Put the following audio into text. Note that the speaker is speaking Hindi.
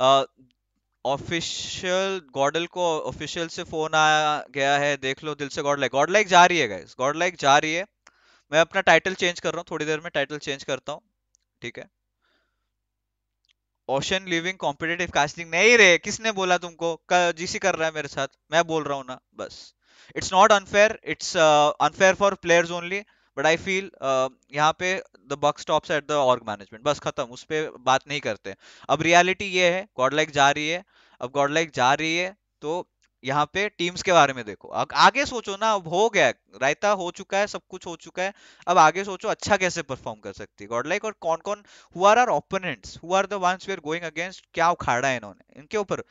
ऑफिशियल गॉडल को ऑफिशियल से फोन आ गया है देख लो दिल से गॉड लाइक गॉड लाइक जा रही है गाइस गॉड लाइक जा रही है मैं अपना टाइटल चेंज कर रहा हूँ थोड़ी देर में टाइटल चेंज करता हूँ ठीक है ओशन लिविंग कॉम्पिटेटिव कास्टिंग नहीं रहे किसने बोला तुमको जीसी कर रहा है मेरे साथ मैं बोल रहा हूँ ना बस it's not unfair it's unfair for players only but I feel यहाँ पे the buck stops at the org management बस खत्म उस पर बात नहीं करते अब रियलिटी ये है गॉडलाइक जा रही है अब गॉडलाइक जा रही है तो यहाँ पे टीम्स के बारे में देखो आगे सोचो ना अब हो गया रायता हो चुका है सब कुछ हो चुका है अब आगे सोचो अच्छा कैसे परफॉर्म कर सकती है गॉडलाइक और कौन कौन who are are opponents who are the ones we are going against क्या उखाड़ा है इन्होंने इनके ऊपर